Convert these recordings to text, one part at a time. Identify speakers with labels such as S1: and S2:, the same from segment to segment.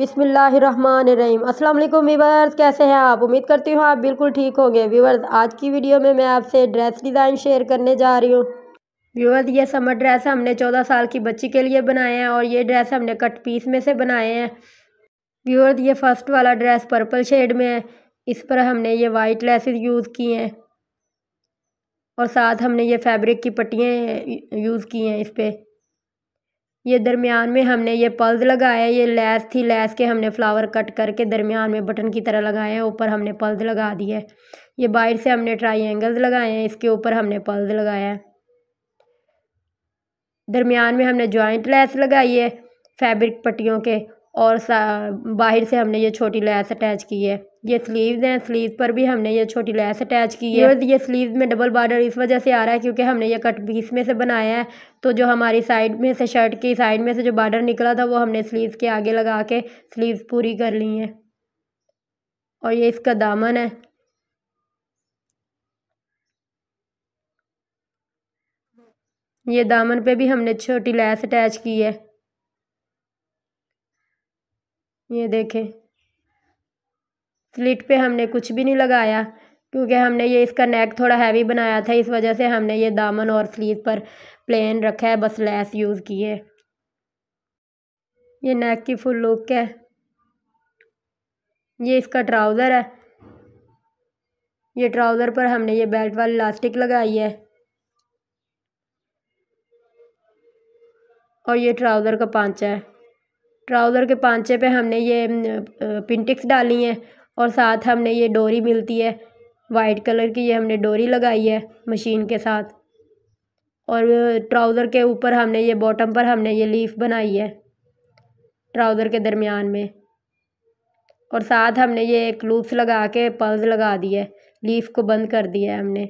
S1: बिसमीम अस्सलाम वालेकुम कैसे हैं आप उम्मीद करती हूँ आप बिल्कुल ठीक होंगे व्यूवर्स आज की वीडियो में मैं आपसे ड्रेस डिज़ाइन शेयर करने जा रही हूँ व्यूवर्स ये समर ड्रेस हमने चौदह साल की बच्ची के लिए बनाए हैं और ये ड्रेस हमने कट पीस में से बनाए हैं व्यूवर्स ये फ़र्स्ट वाला ड्रेस पर्पल शेड में है इस पर हमने ये वाइट लेसेस यूज़ की हैं और साथ हमने ये फैब्रिक की पट्टियाँ यूज़ की हैं इस पर ये दरमियान में हमने ये पल्स लगाया ये लैस थी लैस के हमने फ्लावर कट करके दरमियान में बटन की तरह लगाया है ऊपर हमने पल्स लगा दिए है ये बाहर से हमने ट्राइंगल्स लगाए हैं इसके ऊपर हमने पल्स लगाया है दरमियान में हमने जॉइंट लैस लगाई है फैब्रिक पट्टियों के और बाहर से हमने ये छोटी लैस अटैच की है ये स्लीव्स हैं स्लीव पर भी हमने ये छोटी लैस अटैच की है और ये स्लीव में डबल बॉर्डर इस वजह से आ रहा है क्योंकि हमने ये कट पीस में से बनाया है तो जो हमारी साइड में से शर्ट की साइड में से जो बॉर्डर निकला था वो हमने स्लीव के आगे लगा के स्लीव पूरी कर ली हैं और ये इसका दामन है ये दामन पे भी हमने छोटी लैस अटैच की है ये देखें स्लिट पे हमने कुछ भी नहीं लगाया क्योंकि हमने ये इसका नेक थोड़ा हैवी बनाया था इस वजह से हमने ये दामन और स्लीव पर प्लेन रखा है बस लेस यूज़ की है ये नेक की फुल लुक है ये इसका ट्राउज़र है ये ट्राउज़र पर हमने ये बेल्ट वाली इलास्टिक लगाई है और ये ट्राउज़र का पांचा है ट्राउज़र के पांचे पे हमने ये पिंटिक्स डाली हैं और साथ हमने ये डोरी मिलती है वाइट कलर की ये हमने डोरी लगाई है मशीन के साथ और ट्राउज़र के ऊपर हमने ये बॉटम पर हमने ये लीफ बनाई है ट्राउज़र के दरमियान में और साथ हमने ये एक लूप्स लगा के पल्स लगा दी है लीफ को बंद कर दिया है हमने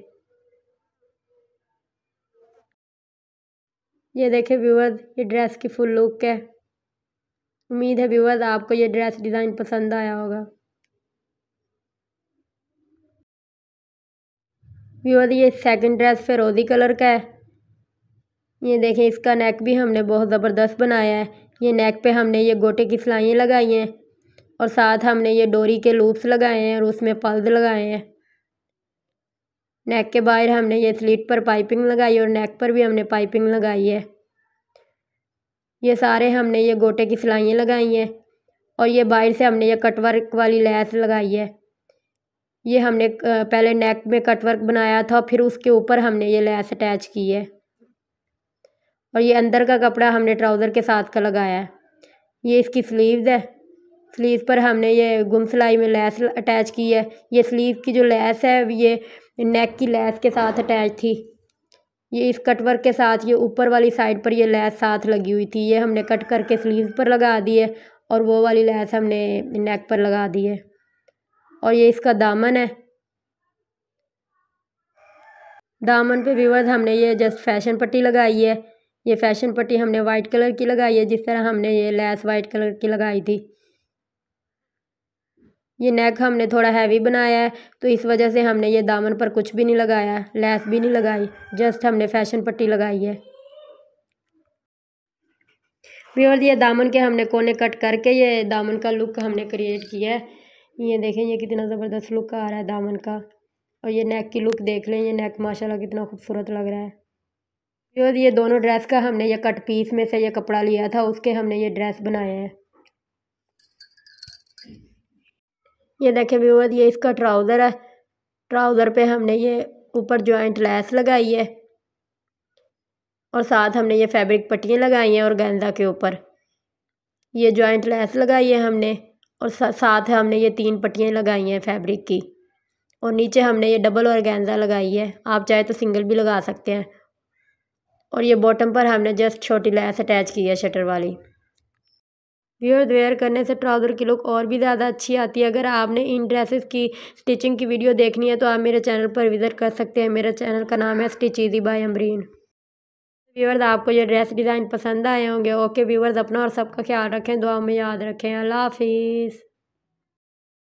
S1: ये देखे व्यूअर्स ये ड्रेस की फुल लुक है उम्मीद है व्यूवर्स आपको ये ड्रेस डिज़ाइन पसंद आया होगा व्यूवर्स ये सेकंड ड्रेस फिरोज़ी कलर का है ये देखें इसका नेक भी हमने बहुत ज़बरदस्त बनाया है ये नेक पे हमने ये गोटे की सिलाइयाँ लगाई हैं और साथ हमने ये डोरी के लूप्स लगाए हैं और उसमें पल्द लगाए हैं नेक के बाहर हमने ये स्लीट पर पाइपिंग लगाई और नेक पर भी हमने पाइपिंग लगाई है ये सारे हमने ये गोटे की सिलाइयाँ लगाई हैं और ये बाहर से हमने ये कटवर्क वाली लैस लगाई है ये हमने पहले नेक में कटवर्क बनाया था फिर उसके ऊपर हमने ये लैस अटैच की है और ये अंदर का कपड़ा हमने ट्राउज़र के साथ का लगाया है ये इसकी स्लीव्स है स्लीव पर हमने ये गुम सिलाई में लैस अटैच की है ये स्लीव की जो लैस है ये नेक की लैस के साथ अटैच थी ये इस कटवर्क के साथ ये ऊपर वाली साइड पर ये लैस साथ लगी हुई थी ये हमने कट करके स्लीव पर लगा दी है और वो वाली लैस हमने नेक पर लगा दी है और ये इसका दामन है दामन पे व्यूवर्स हमने ये जस्ट फैशन पट्टी लगाई है ये फैशन पट्टी हमने वाइट कलर की लगाई है जिस तरह हमने ये लैस वाइट कलर की लगाई थी ये नेक हमने थोड़ा हैवी बनाया है तो इस वजह से हमने ये दामन पर कुछ भी नहीं लगाया लैस भी नहीं लगाई जस्ट हमने फैशन पट्टी लगाई है प्योर ये दामन के हमने कोने कट करके ये दामन का लुक हमने क्रिएट किया है ये देखें ये कितना ज़बरदस्त लुक आ रहा है दामन का और ये नेक की लुक देख लें ये नेक माशाल्लाह कितना खूबसूरत लग रहा है प्योर ये दोनों ड्रेस का हमने ये कट पीस में से ये कपड़ा लिया था उसके हमने ये ड्रेस बनाए हैं ये देखें व्यूअर ये इसका ट्राउज़र है ट्राउज़र पे हमने ये ऊपर जॉइंट लैस लगाई है और साथ हमने ये फैब्रिक पट्टियाँ लगाई हैं और गेंदा के ऊपर ये जॉइंट लैस लगाई है हमने और साथ हमने ये तीन पट्टियाँ लगाई हैं फैब्रिक की और नीचे हमने ये डबल और गेंदा लगाई है आप चाहे तो सिंगल भी लगा सकते हैं और ये बॉटम पर हमने जस्ट छोटी लैस अटैच की है शटर वाली व्यूअर्स वेयर करने से ट्राउज़र की लुक और भी ज़्यादा अच्छी आती है अगर आपने इन ड्रेसेस की स्टिचिंग की वीडियो देखनी है तो आप मेरे चैनल पर विज़िट कर सकते हैं मेरे चैनल का नाम है stitch easy by Amreen viewers आपको ये ड्रेस डिज़ाइन पसंद आए होंगे ओके व्यूअर्स अपना और सबका ख्याल रखें दुआ में याद रखें अल्लाह हाफिज़